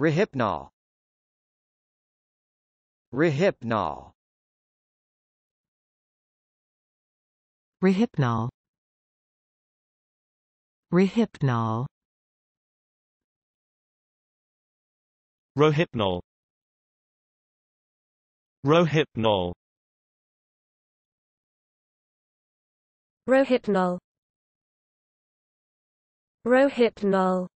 Rehypnol Rehypnol Rehypnol Rehypnol Rohypnol Rohypnol Rohypnol Rohypnol